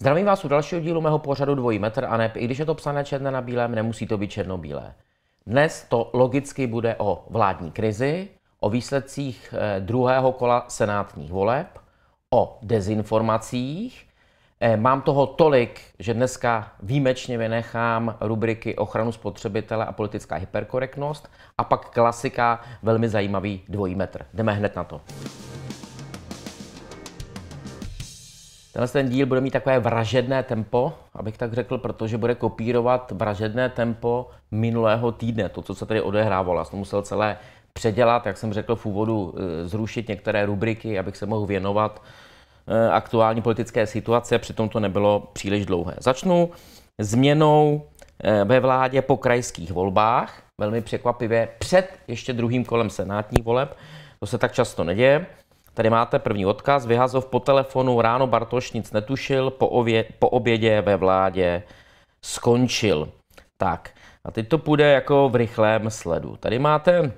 Zdravím vás u dalšího dílu mého pořadu Dvojí metr a nep, i když je to psané černé na bílém, nemusí to být černobílé. Dnes to logicky bude o vládní krizi, o výsledcích eh, druhého kola senátních voleb o dezinformacích. Eh, mám toho tolik, že dneska výjimečně vynechám rubriky ochranu spotřebitele a politická hyperkorektnost a pak klasika velmi zajímavý dvojí metr. Jdeme hned na to. Tenhle ten díl bude mít takové vražedné tempo, abych tak řekl, protože bude kopírovat vražedné tempo minulého týdne, to, co se tady odehrávalo. Já jsem musel celé předělat, jak jsem řekl v úvodu, e, zrušit některé rubriky, abych se mohl věnovat e, aktuální politické situace, přitom to nebylo příliš dlouhé. Začnu změnou e, ve vládě po krajských volbách, velmi překvapivě před ještě druhým kolem senátních voleb. To se tak často neděje. Tady máte první odkaz. Vyhazov po telefonu, ráno Bartoš nic netušil, po, ově, po obědě ve vládě skončil. Tak, a teď to půjde jako v rychlém sledu. Tady máte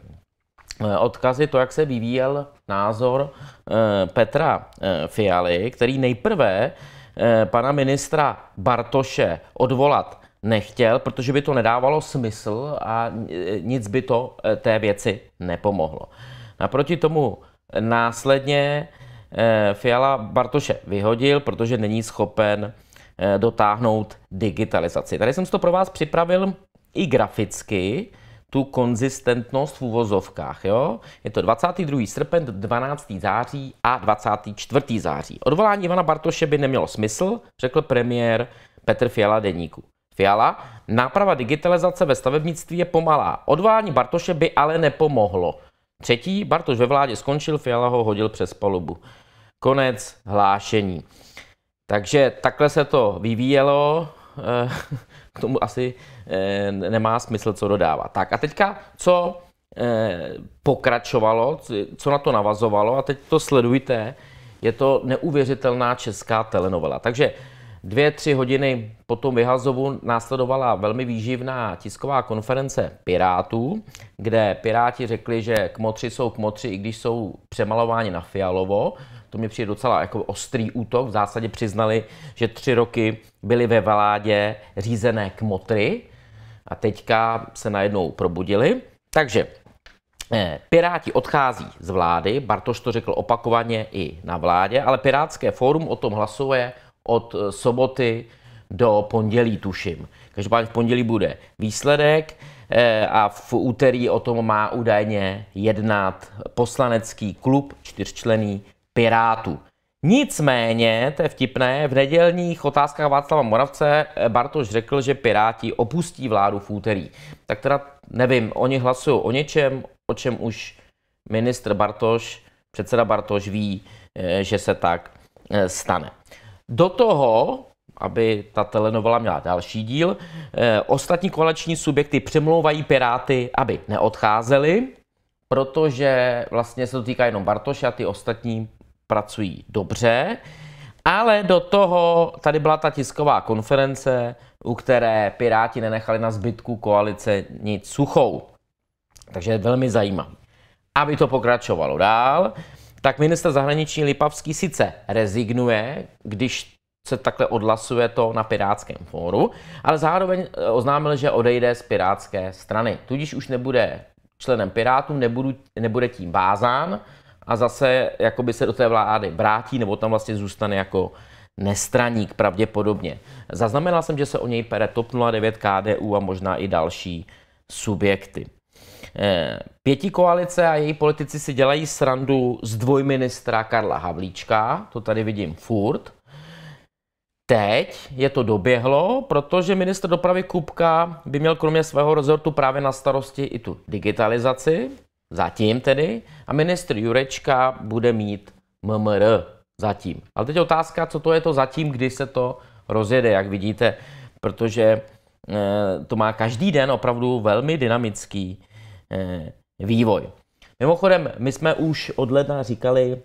Eh, odkazy to, jak se vyvíjel názor eh, Petra eh, Fialy, který nejprve pana ministra Bartoše odvolat nechtěl, protože by to nedávalo smysl a nic by to té věci nepomohlo. Naproti tomu následně Fiala Bartoše vyhodil, protože není schopen dotáhnout digitalizaci. Tady jsem si to pro vás připravil i graficky, tu konzistentnost v uvozovkách. Jo? Je to 22. srpen, 12. září a 24. září. Odvolání Ivana Bartoše by nemělo smysl, řekl premiér Petr Fiala deníku. Fiala, náprava digitalizace ve stavebnictví je pomalá. Odvolání Bartoše by ale nepomohlo. Třetí, Bartoš ve vládě skončil, Fiala ho hodil přes palubu. Konec hlášení. Takže takhle se to vyvíjelo. Eh, k tomu asi e, nemá smysl co dodávat. Tak a teďka, co e, pokračovalo, co na to navazovalo, a teď to sledujte, je to neuvěřitelná česká telenovela. Takže dvě, tři hodiny po tom vyhazovu následovala velmi výživná tisková konference Pirátů, kde Piráti řekli, že kmotři jsou kmotři, i když jsou přemalováni na fialovo, to mi přijde docela jako ostrý útok. V zásadě přiznali, že tři roky byli ve vládě řízené kmotry a teďka se najednou probudili. Takže eh, Piráti odchází z vlády, Bartoš to řekl opakovaně i na vládě, ale Pirátské fórum o tom hlasuje od eh, soboty do pondělí, tuším. Každopádně v pondělí bude výsledek eh, a v úterý o tom má údajně jednat poslanecký klub čtyřčlený Pirátů. Nicméně, to je vtipné, v nedělních otázkách Václava Moravce eh, Bartoš řekl, že Piráti opustí vládu v úterý. Tak teda nevím, oni hlasují o něčem, o čem už ministr Bartoš, předseda Bartoš ví, eh, že se tak eh, stane. Do toho, aby ta telenovela měla další díl, ostatní koleční subjekty přemlouvají Piráty, aby neodcházeli, protože vlastně se to týká jenom Bartoša a ty ostatní pracují dobře, ale do toho tady byla ta tisková konference, u které Piráti nenechali na zbytku koalice nic suchou. Takže je velmi zajímavý. Aby to pokračovalo dál, tak minister zahraniční Lipavský sice rezignuje, když se takhle odhlasuje to na Pirátském fóru, ale zároveň eh, oznámil, že odejde z Pirátské strany. Tudíž už nebude členem Pirátů, nebude tím vázán, a zase jakoby se do té vlády vrátí nebo tam vlastně zůstane jako nestraník pravděpodobně. Zaznamenal jsem, že se o něj pere TOP 09, KDU a možná i další subjekty. Eh, pěti koalice a její politici si dělají srandu z dvojministra Karla Havlíčka, to tady vidím furt. Teď je to doběhlo, protože minister dopravy Kupka by měl kromě svého rezortu právě na starosti i tu digitalizaci, Zatím tedy. A ministr Jurečka bude mít MMR. Zatím. Ale teď otázka, co to je to zatím, kdy se to rozjede, jak vidíte, protože eh, to má každý den opravdu velmi dynamický eh, vývoj. Mimochodem, my jsme už od ledna říkali,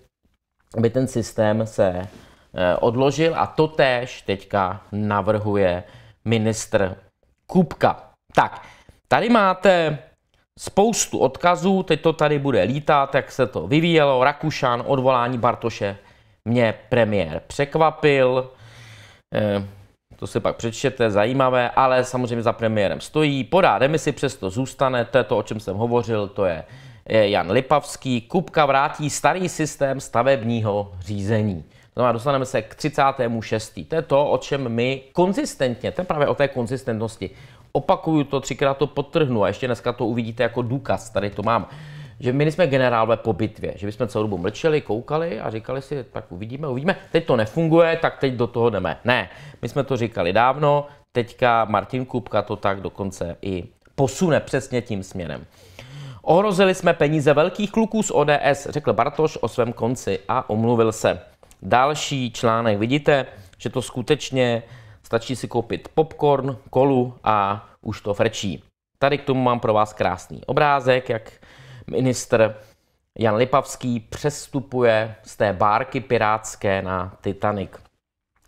aby ten systém se eh, odložil a to též teďka navrhuje ministr Kupka. Tak, tady máte spoustu odkazů, teď to tady bude lítat, jak se to vyvíjelo, Rakušan, odvolání Bartoše, mě premiér překvapil, eh, to si pak přečtěte, zajímavé, ale samozřejmě za premiérem stojí, podá demisi, přesto zůstane, to je to, o čem jsem hovořil, to je Jan Lipavský, Kupka vrátí starý systém stavebního řízení. To a dostaneme se k 36. To je to, o čem my konzistentně, to je právě o té konzistentnosti, opakuju to, třikrát to potrhnu a ještě dneska to uvidíte jako důkaz, tady to mám, že my jsme generálové po bitvě, že bychom celou dobu mlčeli, koukali a říkali si, tak uvidíme, uvidíme, teď to nefunguje, tak teď do toho jdeme. Ne, my jsme to říkali dávno, teďka Martin Kupka to tak dokonce i posune přesně tím směrem. Ohrozili jsme peníze velkých kluků z ODS, řekl Bartoš o svém konci a omluvil se. Další článek, vidíte, že to skutečně Stačí si koupit popcorn, kolu a už to frčí. Tady k tomu mám pro vás krásný obrázek, jak ministr Jan Lipavský přestupuje z té bárky pirátské na Titanic.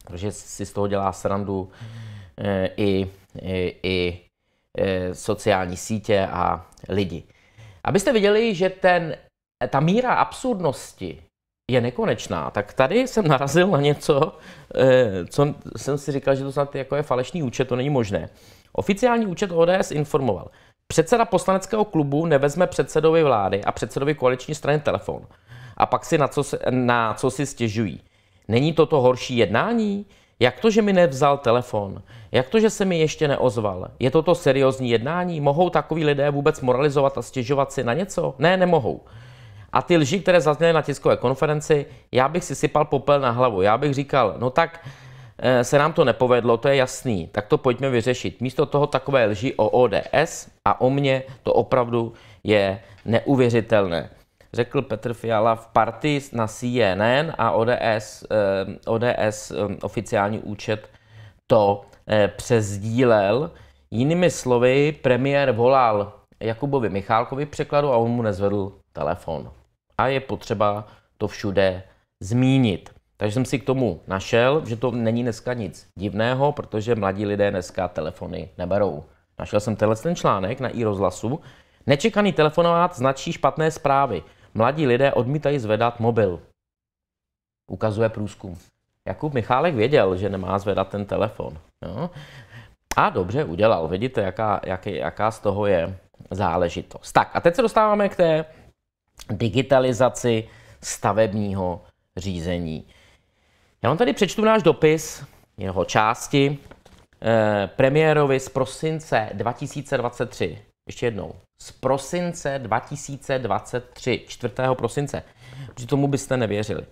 Protože si z toho dělá srandu e, i, i, i e, sociální sítě a lidi. Abyste viděli, že ten, ta míra absurdnosti je nekonečná. Tak tady jsem narazil na něco, eh, co jsem si říkal, že to snad jako je falešný účet, to není možné. Oficiální účet ODS informoval. Předseda poslaneckého klubu nevezme předsedovi vlády a předsedovi koaliční strany telefon. A pak si na co, na co si stěžují. Není toto horší jednání? Jak to, že mi nevzal telefon? Jak to, že se mi ještě neozval? Je toto seriózní jednání? Mohou takoví lidé vůbec moralizovat a stěžovat si na něco? Ne, nemohou. A ty lži, které zazněly na tiskové konferenci, já bych si sypal popel na hlavu. Já bych říkal, no tak eh, se nám to nepovedlo, to je jasný, tak to pojďme vyřešit. Místo toho takové lži o ODS a o mně to opravdu je neuvěřitelné. Řekl Petr Fiala v partii na CNN a ODS, eh, ODS eh, oficiální účet to přezdílel. Jinými slovy, premiér volal Jakubovi Michálkovi překladu a on mu nezvedl telefon a je potřeba to všude zmínit. Takže jsem si k tomu našel, že to není dneska nic divného, protože mladí lidé dneska telefony neberou. Našel jsem tenhle ten článek na i rozhlasu. Nečekaný telefonovat značí špatné zprávy. Mladí lidé odmítají zvedat mobil. Ukazuje průzkum. Jakub Michálek věděl, že nemá zvedat ten telefon. Jo? No. A dobře udělal. Vidíte, jaká, jaký, jaká z toho je záležitost. Tak a teď se dostáváme k té digitalizaci stavebního řízení. Já vám tady přečtu náš dopis, jeho části, eh, premiérovi z prosince 2023. Ještě jednou. Z prosince 2023, 4. prosince. Protože tomu byste nevěřili.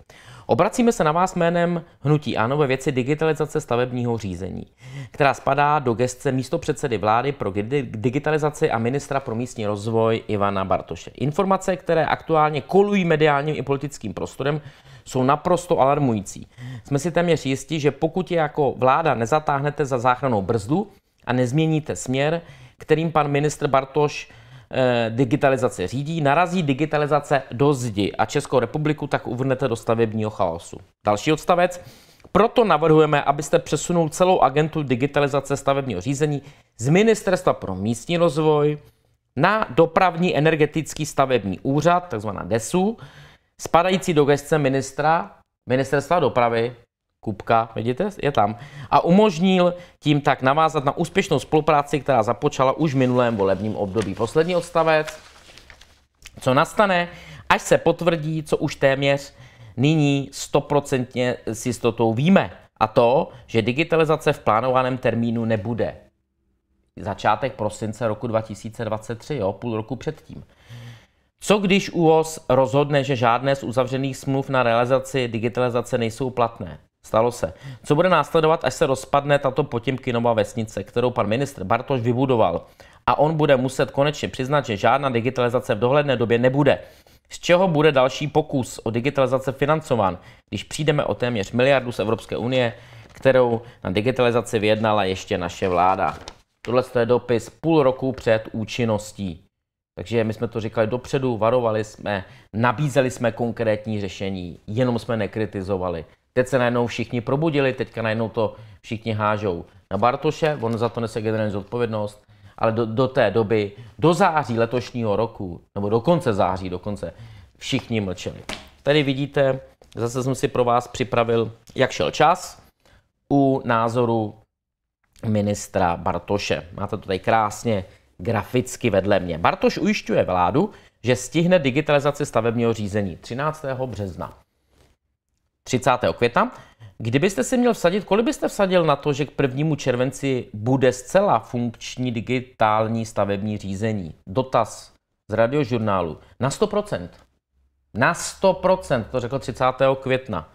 Obracíme se na vás jménem Hnutí Ano ve věci digitalizace stavebního řízení, která spadá do gestce místopředsedy vlády pro digitalizaci a ministra pro místní rozvoj Ivana Bartoše. Informace, které aktuálně kolují mediálním i politickým prostorem, jsou naprosto alarmující. Jsme si téměř jistí, že pokud je jako vláda nezatáhnete za záchranou brzdu a nezměníte směr, kterým pan ministr Bartoš Eh, digitalizace řídí, narazí digitalizace do zdi a Českou republiku tak uvrnete do stavebního chaosu. Další odstavec. Proto navrhujeme, abyste přesunul celou agentu digitalizace stavebního řízení z Ministerstva pro místní rozvoj na dopravní energetický stavební úřad, takzvaná DESU, spadající do gestce ministra, ministerstva dopravy Kupka, vidíte, je tam. A umožnil tím tak navázat na úspěšnou spolupráci, která započala už v minulém volebním období. Poslední odstavec. Co nastane, až se potvrdí, co už téměř nyní stoprocentně s jistotou víme. A to, že digitalizace v plánovaném termínu nebude. Začátek prosince roku 2023, jo, půl roku předtím. Co když ÚOS rozhodne, že žádné z uzavřených smluv na realizaci digitalizace nejsou platné? Stalo se. Co bude následovat, až se rozpadne tato Potěmkinova vesnice, kterou pan ministr Bartoš vybudoval? A on bude muset konečně přiznat, že žádná digitalizace v dohledné době nebude. Z čeho bude další pokus o digitalizace financován, když přijdeme o téměř miliardu z Evropské unie, kterou na digitalizaci vyjednala ještě naše vláda? Tohle je dopis půl roku před účinností. Takže my jsme to říkali dopředu, varovali jsme, nabízeli jsme konkrétní řešení, jenom jsme nekritizovali. Teď se najednou všichni probudili, teďka najednou to všichni hážou na Bartoše, on za to nese generální zodpovědnost, ale do, do té doby, do září letošního roku, nebo do konce září dokonce, všichni mlčeli. Tady vidíte, zase jsem si pro vás připravil, jak šel čas u názoru ministra Bartoše. Máte to tady krásně graficky vedle mě. Bartoš ujišťuje vládu, že stihne digitalizaci stavebního řízení 13. března. 30. května. Kdybyste si měl vsadit, kolik byste vsadil na to, že k 1. červenci bude zcela funkční digitální stavební řízení? Dotaz z radiožurnálu. Na 100%. Na 100%, to řekl 30. května.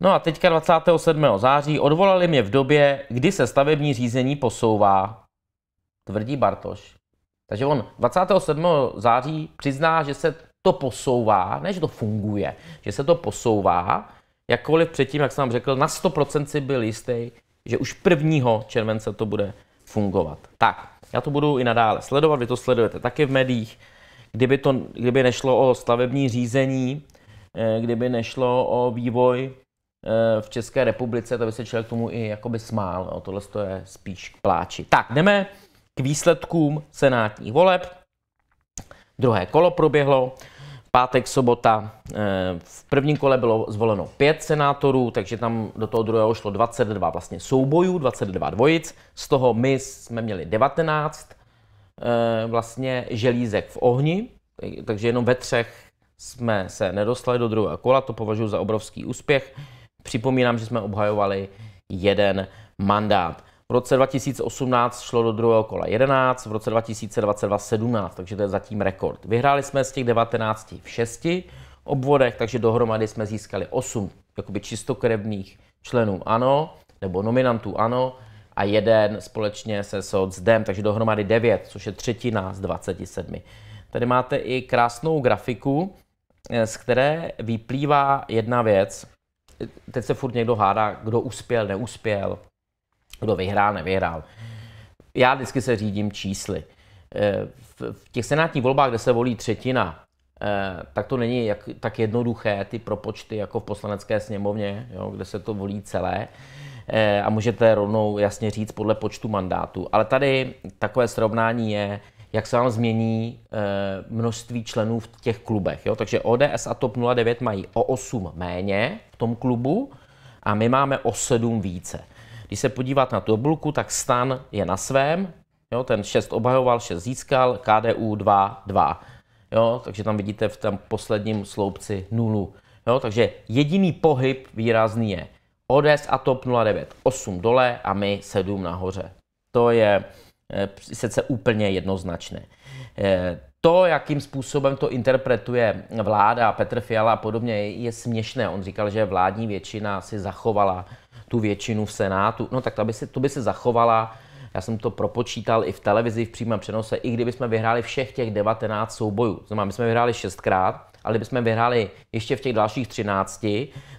No a teďka 27. září odvolali mě v době, kdy se stavební řízení posouvá, tvrdí Bartoš. Takže on 27. září přizná, že se to posouvá, ne, že to funguje, že se to posouvá, jakkoliv předtím, jak jsem vám řekl, na 100% si byl jistý, že už 1. července to bude fungovat. Tak, já to budu i nadále sledovat, vy to sledujete taky v médiích. Kdyby, to, kdyby nešlo o stavební řízení, eh, kdyby nešlo o vývoj eh, v České republice, to by se člověk tomu i jakoby smál. No, tohle to je spíš k pláči. Tak, jdeme k výsledkům senátních voleb. Druhé kolo proběhlo pátek, sobota. Eh, v prvním kole bylo zvoleno pět senátorů, takže tam do toho druhého šlo 22 vlastně soubojů, 22 dvojic. Z toho my jsme měli 19 eh, vlastně želízek v ohni, takže jenom ve třech jsme se nedostali do druhého kola, to považuji za obrovský úspěch. Připomínám, že jsme obhajovali jeden mandát. V roce 2018 šlo do druhého kola 11, v roce 2022 17, takže to je zatím rekord. Vyhráli jsme z těch 19 v 6 obvodech, takže dohromady jsme získali 8 jakoby čistokrevných členů ANO, nebo nominantů ANO, a jeden společně se SOCDEM, takže dohromady 9, což je třetina z 27. Tady máte i krásnou grafiku, eh, z které vyplývá jedna věc. Teď se furt někdo hádá, kdo uspěl, neuspěl, kdo vyhrál, nevyhrál. Já vždycky se řídím čísly. Eh, v těch senátních volbách, kde se volí třetina, eh, tak to není jak, tak jednoduché, ty propočty, jako v poslanecké sněmovně, jo, kde se to volí celé. Eh, a můžete rovnou jasně říct podle počtu mandátů. Ale tady takové srovnání je, jak se vám změní množství členů v těch klubech. Jo? Takže ODS a TOP 09 mají o 8 méně v tom klubu a my máme o 7 více. Když se podívat na tu tabulku, tak stan je na svém, jo, ten 6 obhajoval, 6 získal, KDU 2, 2. Jo, takže tam vidíte v tom posledním sloupci nulu. Jo, takže jediný pohyb výrazný je ODS a TOP 09 8 dole a my 7 nahoře. To je e, sice úplně jednoznačné. E, to, jakým způsobem to interpretuje vláda, Petr Fiala a podobně, je směšné. On říkal, že vládní většina si zachovala tu většinu v Senátu, no tak to by se, to by se zachovala. Já jsem to propočítal i v televizi v přímém přenose, i kdyby jsme vyhráli všech těch 19 soubojů. Znamená, my jsme vyhráli šestkrát, ale jsme vyhráli ještě v těch dalších 13,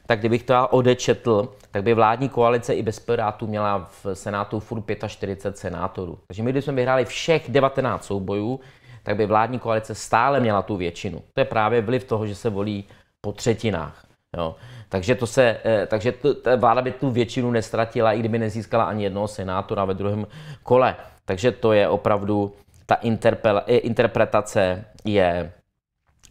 tak kdybych to odečetl, tak by vládní koalice i bez Pirátů měla v Senátu furt 45 senátorů. Takže my, kdybychom vyhráli všech 19 soubojů, tak by vládní koalice stále měla tu většinu. To je právě vliv toho, že se volí po třetinách. Jo. Takže, to se, eh, takže to, ta vláda by tu většinu nestratila, i kdyby nezískala ani jednoho senátora ve druhém kole. Takže to je opravdu, ta interpel, eh, interpretace je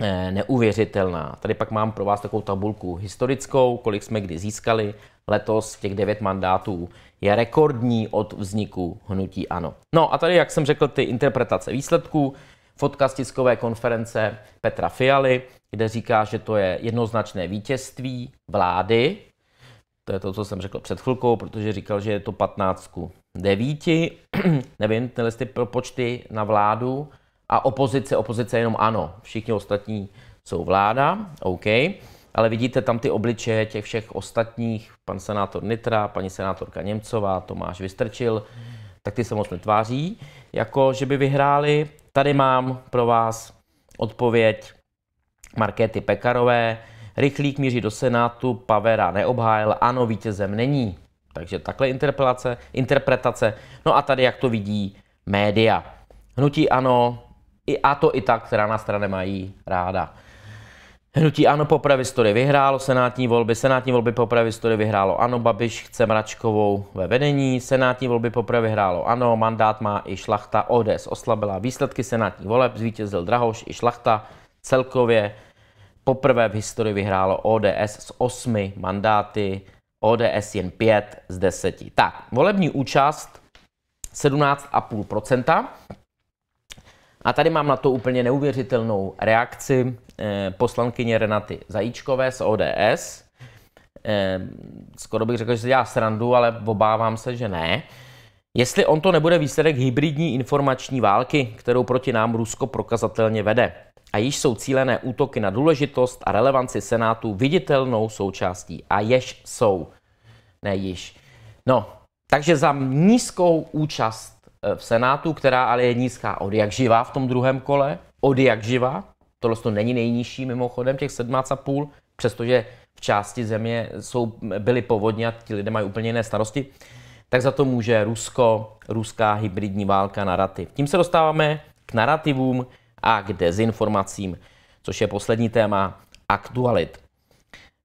eh, neuvěřitelná. Tady pak mám pro vás takovou tabulku historickou, kolik jsme kdy získali. Letos těch devět mandátů je rekordní od vzniku hnutí ANO. No a tady, jak jsem řekl, ty interpretace výsledků fotka z tiskové konference Petra Fialy, kde říká, že to je jednoznačné vítězství vlády. To je to, co jsem řekl před chvilkou, protože říkal, že je to 15 ku 9. Nevím, tyhle ty počty na vládu a opozice, opozice jenom ano. Všichni ostatní jsou vláda, OK. Ale vidíte tam ty obličeje těch všech ostatních, pan senátor Nitra, paní senátorka Němcová, Tomáš Vystrčil, tak ty se moc netváří, jako že by vyhráli. Tady mám pro vás odpověď Markéty Pekarové. Rychlík míří do Senátu, Pavera neobhájil, ano, vítězem není. Takže takhle interpelace, interpretace. No a tady, jak to vidí média. Hnutí ano, i a to i ta, která na straně mají ráda. Hnutí ANO po pravistory vyhrálo senátní volby, senátní volby po pravistory vyhrálo ANO, Babiš chce Mračkovou ve vedení, senátní volby po vyhrálo ANO, mandát má i Šlachta, ODS oslabila výsledky senátních voleb, zvítězil Drahoš i Šlachta, celkově poprvé v historii vyhrálo ODS s osmi mandáty, ODS jen pět z deseti. Tak, volební účast 17,5%. A tady mám na to úplně neuvěřitelnou reakci eh, poslankyně Renaty Zajíčkové z ODS. Eh, skoro bych řekl, že se dělá srandu, ale obávám se, že ne. Jestli on to nebude výsledek hybridní informační války, kterou proti nám Rusko prokazatelně vede. A již jsou cílené útoky na důležitost a relevanci Senátu viditelnou součástí. A jež jsou. Ne již. No, takže za nízkou účast Eh, v Senátu, která ale je nízká od jak živá v tom druhém kole, od jak živá, tohle to není nejnižší mimochodem, těch 17,5, přestože v části země jsou, byly povodně a ti lidé mají úplně jiné starosti, tak za to může Rusko, ruská hybridní válka, narrativ. Tím se dostáváme k narrativům a k dezinformacím, což je poslední téma aktualit.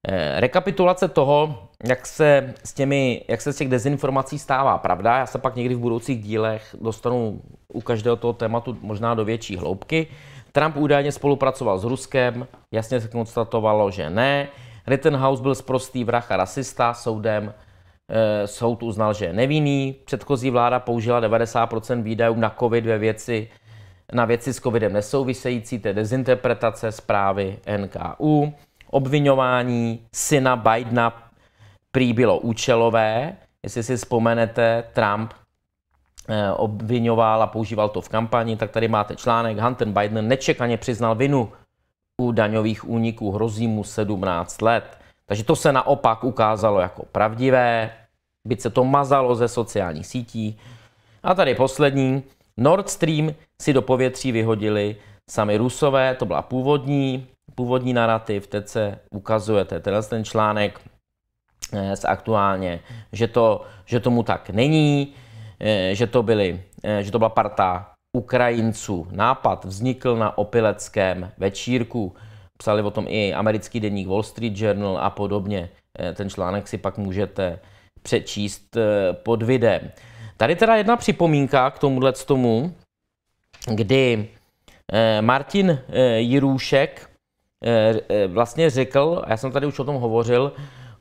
Eh, rekapitulace toho, jak se, s těmi, jak se z těch dezinformací stává pravda, já se pak někdy v budoucích dílech dostanu u každého toho tématu možná do větší hloubky. Trump údajně spolupracoval s Ruskem, jasně se konstatovalo, že ne. Rittenhouse byl zprostý vrah a rasista, soudem e, soud uznal, že je nevinný. Předchozí vláda použila 90% výdajů na covid ve věci, na věci s covidem nesouvisející, Tedy dezinterpretace zprávy NKU obvinování syna Bidena prý bylo účelové. Jestli si vzpomenete, Trump eh, obvinoval a používal to v kampani, tak tady máte článek. Hunter Biden nečekaně přiznal vinu u daňových úniků, hrozí mu 17 let. Takže to se naopak ukázalo jako pravdivé, byť se to mazalo ze sociálních sítí. A tady poslední. Nord Stream si do povětří vyhodili sami Rusové, to byla původní původní narrativ, teď se ukazuje, to je tenhle ten článek eh, z aktuálně, že, to, že tomu tak není, eh, že to, byly, eh, že to byla parta Ukrajinců. Nápad vznikl na opileckém večírku. Psali o tom i americký denník Wall Street Journal a podobně. Ten článek si pak můžete přečíst pod videem. Tady teda jedna připomínka k tomuhle tomu, kdy Martin Jirůšek, Eh, eh, vlastně řekl, a já jsem tady už o tom hovořil,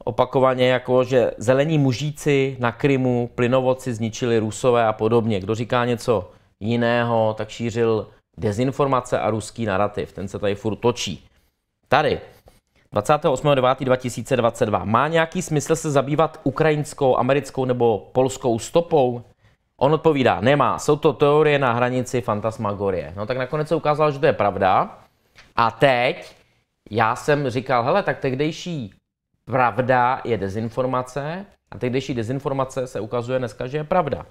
opakovaně, jako že zelení mužíci na Krymu plynovodci zničili Rusové a podobně. Kdo říká něco jiného, tak šířil dezinformace a ruský narrativ. Ten se tady furt točí. Tady 28.9.2022. Má nějaký smysl se zabývat ukrajinskou, americkou nebo polskou stopou? On odpovídá, nemá. Jsou to teorie na hranici fantasmagorie. No tak nakonec se ukázalo, že to je pravda. A teď já jsem říkal, hele, tak tehdejší pravda je dezinformace a tehdejší dezinformace se ukazuje dneska, že je pravda.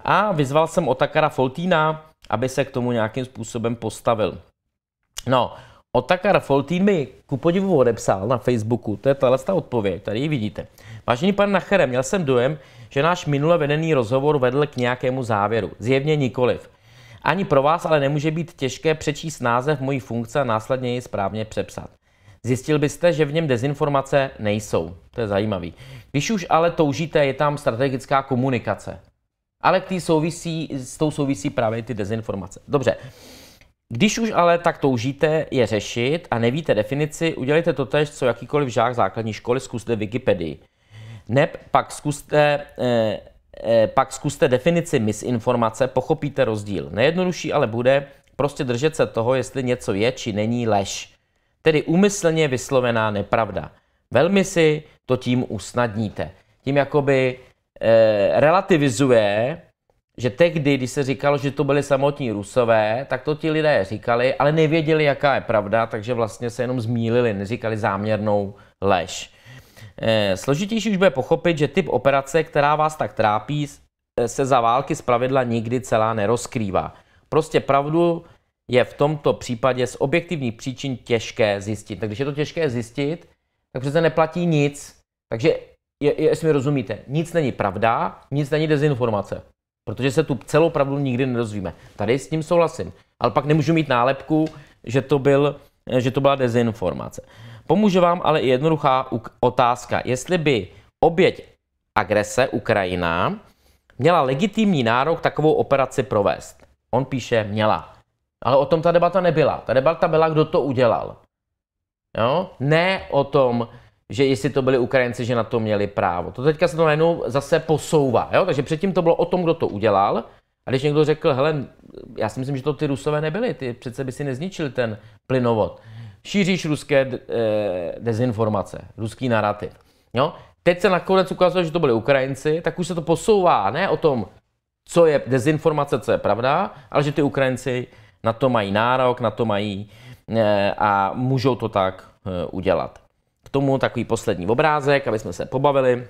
A vyzval jsem Otakara Foltína, aby se k tomu nějakým způsobem postavil. No, Otakar Foltín mi ku podivu odepsal na Facebooku, to je tahle ta odpověď, tady ji vidíte. Vážený pan Nachere, měl jsem dojem, že náš minule vedený rozhovor vedl k nějakému závěru. Zjevně nikoliv. Ani pro vás ale nemůže být těžké přečíst název mojí funkce a následně ji správně přepsat. Zjistil byste, že v něm dezinformace nejsou. To je zajímavý. Když už ale toužíte, je tam strategická komunikace. Ale k souvisí, s tou souvisí právě ty dezinformace. Dobře. Když už ale tak toužíte je řešit a nevíte definici, udělejte to tež, co jakýkoliv žák základní školy, zkuste Wikipedii. Neb pak zkuste eh, Eh, pak zkuste definici misinformace, pochopíte rozdíl. Nejjednodušší ale bude prostě držet se toho, jestli něco je či není lež. Tedy úmyslně vyslovená nepravda. Velmi si to tím usnadníte. Tím jakoby eh, relativizuje, že tehdy, když se říkalo, že to byli samotní rusové, tak to ti lidé říkali, ale nevěděli, jaká je pravda, takže vlastně se jenom zmílili, neříkali záměrnou lež. Eh, složitější už bude pochopit, že typ operace, která vás tak trápí, eh, se za války pravidla nikdy celá nerozkrývá. Prostě pravdu je v tomto případě z objektivních příčin těžké zjistit. Takže, když je to těžké zjistit, tak přece neplatí nic. Takže, je, je, jestli mi rozumíte, nic není pravda, nic není dezinformace. Protože se tu celou pravdu nikdy nedozvíme. Tady s tím souhlasím. Ale pak nemůžu mít nálepku, že to, byl, eh, že to byla dezinformace. Pomůže vám ale i jednoduchá otázka. Jestli by oběť agrese Ukrajina měla legitimní nárok takovou operaci provést. On píše měla. Ale o tom ta debata nebyla. Ta debata byla, kdo to udělal. Jo? Ne o tom, že jestli to byli Ukrajinci, že na to měli právo. To teďka se to najednou zase posouvá. Jo? Takže předtím to bylo o tom, kdo to udělal. A když někdo řekl, hele, já si myslím, že to ty Rusové nebyli, ty přece by si nezničili ten plynovod šíříš ruské eh, dezinformace, ruský narrativ. Jo? Teď se nakonec ukazuje, že to byli Ukrajinci, tak už se to posouvá ne o tom, co je dezinformace, co je pravda, ale že ty Ukrajinci na to mají nárok, na to mají eh, a můžou to tak eh, udělat. K tomu takový poslední obrázek, aby jsme se pobavili,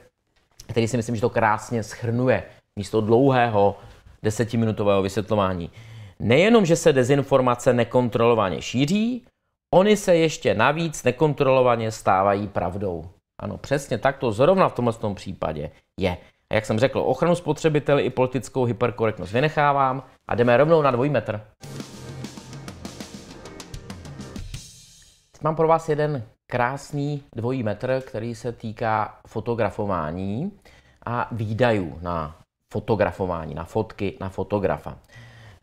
který si myslím, že to krásně schrnuje místo dlouhého desetiminutového vysvětlování. Nejenom, že se dezinformace nekontrolovaně šíří, Oni se ještě navíc nekontrolovaně stávají pravdou. Ano, přesně tak to zrovna v tomhle tom případě je. A jak jsem řekl, ochranu spotřebiteli i politickou hyperkorektnost vynechávám a jdeme rovnou na dvojí metr. mám pro vás jeden krásný dvojí metr, který se týká fotografování a výdajů na fotografování, na fotky, na fotografa.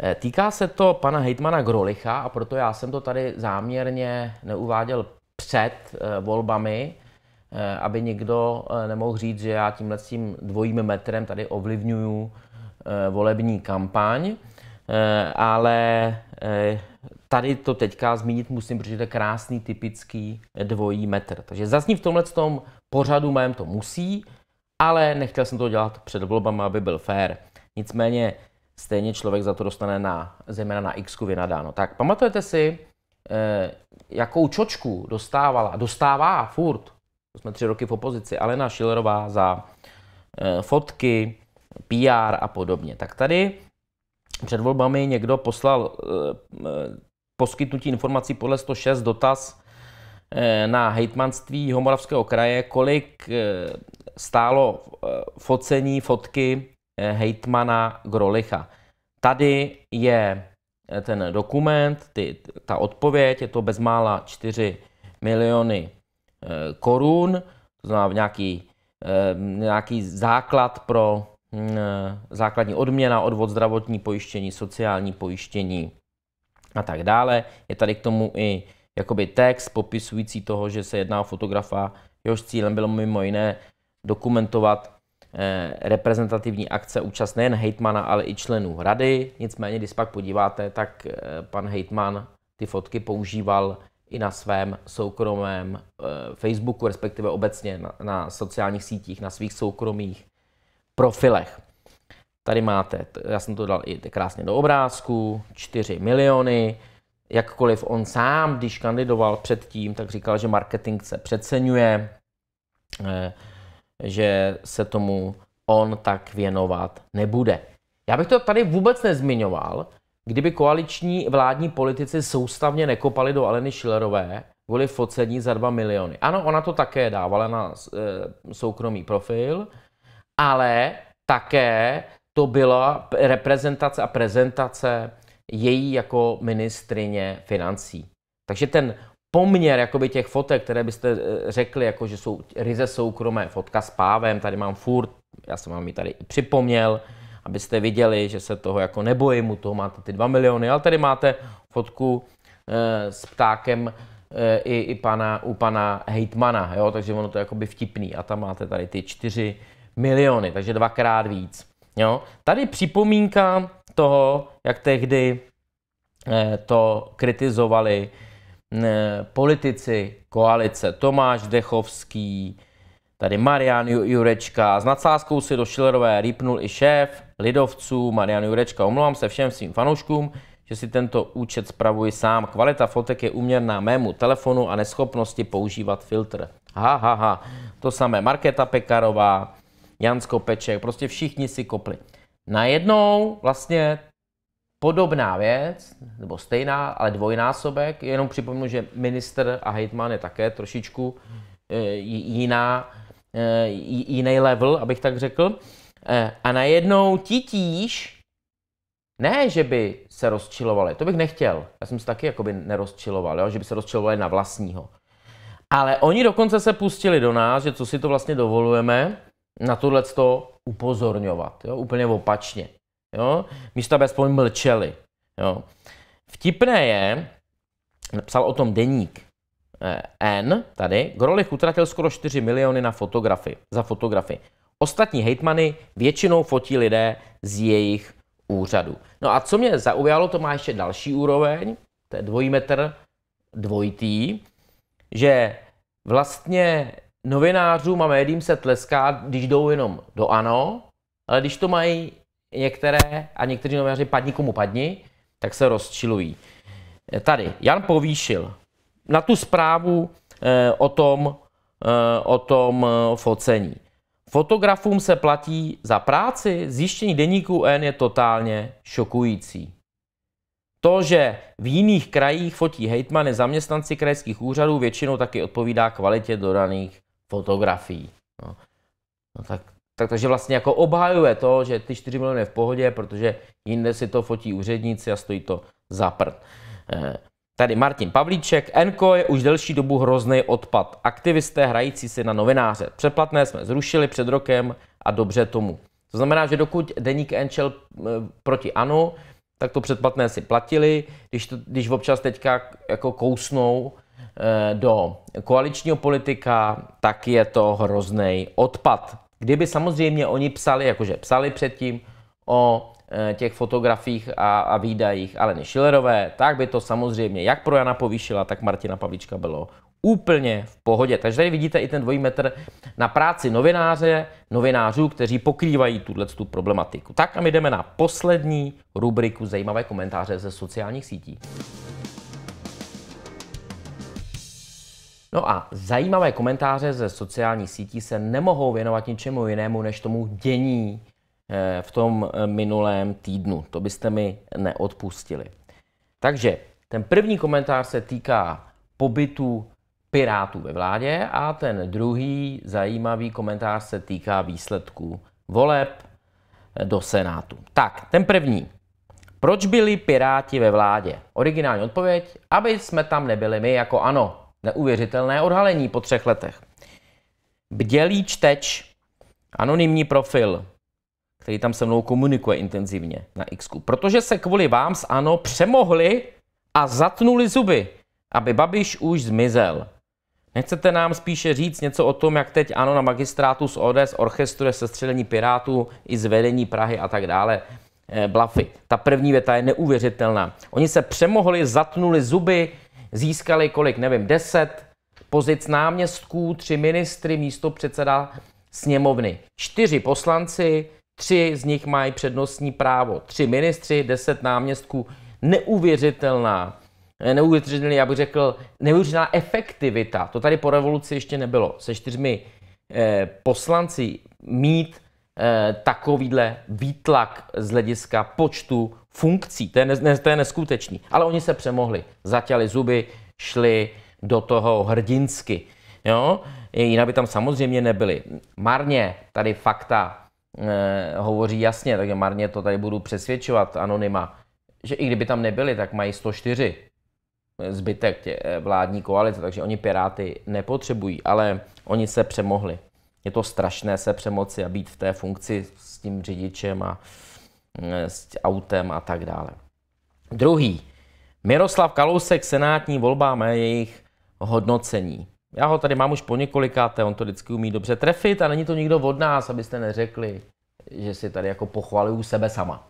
Eh, týká se to pana hejtmana Grolicha a proto já jsem to tady záměrně neuváděl před eh, volbami, eh, aby nikdo nemohl říct, že já tímhle tím dvojím metrem tady ovlivňuju volební kampaň, ale tady to teďka zmínit musím, protože to je krásný, typický dvojí metr. Takže zazní v tomhle tom pořadu mém to musí, ale nechtěl jsem to dělat před volbama, aby byl fair. Nicméně stejně člověk za to dostane na, zejména na X vynadáno. Tak pamatujete si, eh, jakou čočku dostávala, dostává furt, to jsme tři roky v opozici, Alena Šilerová za eh, fotky, PR a podobně. Tak tady před volbami někdo poslal eh, eh poskytnutí informací podle 106 dotaz eh, na hejtmanství homoravského kraje, kolik eh, stálo eh, focení, fotky Eh, hejtmana Grolicha. Tady je eh, ten dokument, ty, ta odpověď, je to bezmála 4 miliony eh, korun, to znamená nějaký, nějaký základ pro hm, základní odměna, odvod zdravotní pojištění, sociální pojištění a tak dále. Je tady k tomu i jakoby text popisující toho, že se jedná o fotografa, jehož cílem bylo mimo jiné dokumentovat Eh, reprezentativní akce účast nejen hejtmana, ale i členů rady. Nicméně, když pak podíváte, tak eh, pan hejtman ty fotky používal i na svém soukromém eh, Facebooku, respektive obecně na, na sociálních sítích, na svých soukromých profilech. Tady máte, já jsem to dal i krásně do obrázku, 4 miliony, jakkoliv on sám, když kandidoval předtím, tak říkal, že marketing se přeceňuje, že se tomu on tak věnovat nebude. Já bych to tady vůbec nezmiňoval, kdyby koaliční vládní politici soustavně nekopali do Aleny Schillerové kvůli focení za 2 miliony. Ano, ona to také dávala na e, soukromý profil, ale také to byla reprezentace a prezentace její jako ministrině financí. Takže ten poměr jakoby těch fotek, které byste eh, řekli, jako že jsou ryze soukromé, fotka s pávem, tady mám furt, já jsem vám ji tady připomněl, abyste viděli, že se toho jako nebojím, u toho máte ty dva miliony, ale tady máte fotku e, s ptákem e, i, i pana, u pana hejtmana, jo? takže ono to je jakoby vtipný a tam máte tady ty čtyři miliony, takže dvakrát víc. Jo? Tady připomínka toho, jak tehdy e, to kritizovali Eh, politici koalice Tomáš Dechovský, tady Marian Jurečka, s nadsázkou si do Schillerové rýpnul i šéf lidovců Marian Jurečka. Omlouvám se všem svým fanouškům, že si tento účet spravuji sám. Kvalita fotek je uměrná mému telefonu a neschopnosti používat filtr. Ha, ha, ha. To samé Markéta Pekarová, Jansko Peček, prostě všichni si kopli. Najednou vlastně Podobná věc, nebo stejná, ale dvojnásobek, jenom připomnu, že minister a hejtman je také trošičku eh, jiná, eh, jiný level, abych tak řekl. Eh, a najednou titíž, ne, že by se rozčilovali, to bych nechtěl. Já jsem se taky jakoby nerozčiloval, jo? že by se rozčilovali na vlastního. Ale oni dokonce se pustili do nás, že co si to vlastně dovolujeme, na tohle to upozorňovat, jo? úplně opačně jo? místo aby aspoň mlčeli. Jo? Vtipné je, napsal o tom deník, eh, N, tady, Grolich utratil skoro 4 miliony na fotografii, za fotografii. Ostatní hejtmany většinou fotí lidé z jejich úřadu. No a co mě zaujalo, to má ještě další úroveň, to je dvojí metr, dvojitý, že vlastně novinářům a médiím se tleská, když jdou jenom do ANO, ale když to mají některé a někteří novináři padni komu padni, tak se rozčilují. Tady, Jan Povýšil na tu zprávu eh, o tom, eh, o tom eh, focení. Fotografům se platí za práci, zjištění deníku N je totálně šokující. To, že v jiných krajích fotí hejtmany zaměstnanci krajských úřadů, většinou taky odpovídá kvalitě dodaných fotografií. No. No tak tak, takže vlastně jako obhajuje to, že ty 4 miliony je v pohodě, protože jinde si to fotí úředníci a stojí to za prd. Eh, tady Martin Pavlíček, Enko je už delší dobu hrozný odpad. Aktivisté hrající si na novináře. Předplatné jsme zrušili před rokem a dobře tomu. To znamená, že dokud deník Enčel eh, proti ANO, tak to předplatné si platili. Když, to, když občas teďka jako kousnou eh, do koaličního politika, tak je to hrozný odpad. Kdyby samozřejmě oni psali, jakože psali předtím o e, těch fotografiích a, a výdajích Aleny Schillerové, tak by to samozřejmě jak pro Jana Povýšila, tak Martina Pavlíčka bylo úplně v pohodě. Takže tady vidíte i ten dvojí metr na práci novináře, novinářů, kteří pokrývají tuhle tu problematiku. Tak a my jdeme na poslední rubriku zajímavé komentáře ze sociálních sítí. No a zajímavé komentáře ze sociálních sítí se nemohou věnovat ničemu jinému než tomu dění eh, v tom eh, minulém týdnu. To byste mi neodpustili. Takže ten první komentář se týká pobytu Pirátů ve vládě a ten druhý zajímavý komentář se týká výsledků voleb eh, do Senátu. Tak, ten první. Proč byli Piráti ve vládě? Originální odpověď, aby jsme tam nebyli my jako ano. Neuvěřitelné odhalení po třech letech. Bdělý čteč, anonymní profil, který tam se mnou komunikuje intenzivně na X. Protože se kvůli vám s ANO přemohli a zatnuli zuby, aby Babiš už zmizel. Nechcete nám spíše říct něco o tom, jak teď ANO na magistrátu z ODS orchestruje sestřelení Pirátů i zvedení Prahy a tak dále? Eh, blafy. Ta první věta je neuvěřitelná. Oni se přemohli, zatnuli zuby, získali kolik, nevím, deset pozic náměstků, tři ministry, místo předseda sněmovny. Čtyři poslanci, tři z nich mají přednostní právo. Tři ministři, deset náměstků. Neuvěřitelná, neuvěřitelný, já bych řekl, neuvěřitelná efektivita. To tady po revoluci ještě nebylo. Se čtyřmi eh, poslanci mít eh, takovýhle výtlak z hlediska počtu funkcí, to je, ne, to je neskutečný. Ale oni se přemohli, zaťali zuby, šli do toho hrdinsky. Jo? Jinak by tam samozřejmě nebyli. Marně tady fakta e, hovoří jasně, takže marně to tady budu přesvědčovat anonyma, že i kdyby tam nebyli, tak mají 104 zbytek tě, eh, vládní koalice, takže oni Piráty nepotřebují, ale oni se přemohli. Je to strašné se přemoci a být v té funkci s tím řidičem a Eh, s autem a tak dále. Druhý. Miroslav Kalousek, senátní volbám a jejich hodnocení. Já ho tady mám už po několikáté, on to vždycky umí dobře trefit a není to nikdo od nás, abyste neřekli, že si tady jako pochvaluju sebe sama.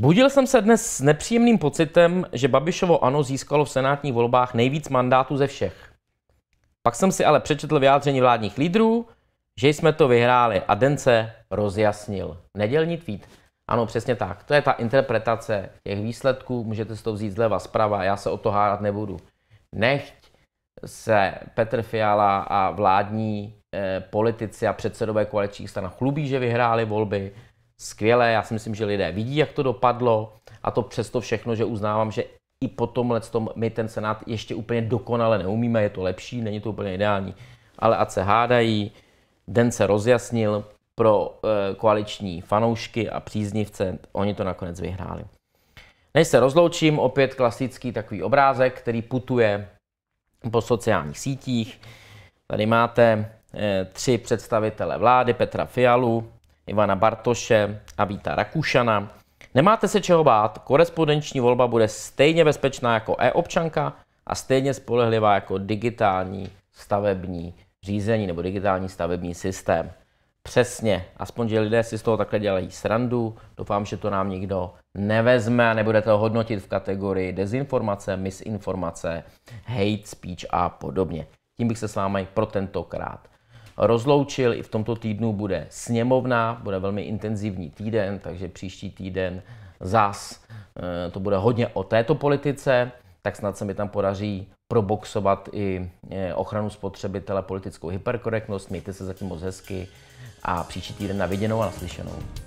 Budil jsem se dnes s nepříjemným pocitem, že Babišovo ano získalo v senátních volbách nejvíc mandátů ze všech. Pak jsem si ale přečetl vyjádření vládních lídrů, že jsme to vyhráli a den se rozjasnil. Nedělní tweet. Ano, přesně tak. To je ta interpretace těch výsledků, můžete si to vzít zleva, zprava, já se o to hádat nebudu. Nechť se Petr Fiala a vládní eh, politici a předsedové koaličních stran chlubí, že vyhráli volby. Skvěle, já si myslím, že lidé vidí, jak to dopadlo a to přesto všechno, že uznávám, že i po tomhle tom my ten Senát ještě úplně dokonale neumíme, je to lepší, není to úplně ideální, ale ať se hádají, den se rozjasnil, pro eh, koaliční fanoušky a příznivce, oni to nakonec vyhráli. Než se rozloučím, opět klasický takový obrázek, který putuje po sociálních sítích. Tady máte eh, tři představitele vlády, Petra Fialu, Ivana Bartoše a Víta Rakušana. Nemáte se čeho bát, korespondenční volba bude stejně bezpečná jako e-občanka a stejně spolehlivá jako digitální stavební řízení nebo digitální stavební systém. Přesně, aspoň, že lidé si z toho takhle dělají srandu. Doufám, že to nám nikdo nevezme a nebude to hodnotit v kategorii dezinformace, misinformace, hate speech a podobně. Tím bych se s vámi pro tentokrát rozloučil. I v tomto týdnu bude sněmovna, bude velmi intenzivní týden, takže příští týden zas eh, to bude hodně o této politice, tak snad se mi tam podaří proboxovat i eh, ochranu spotřebitele politickou hyperkorektnost. Mějte se zatím moc hezky a příští týden na viděnou a naslyšenou.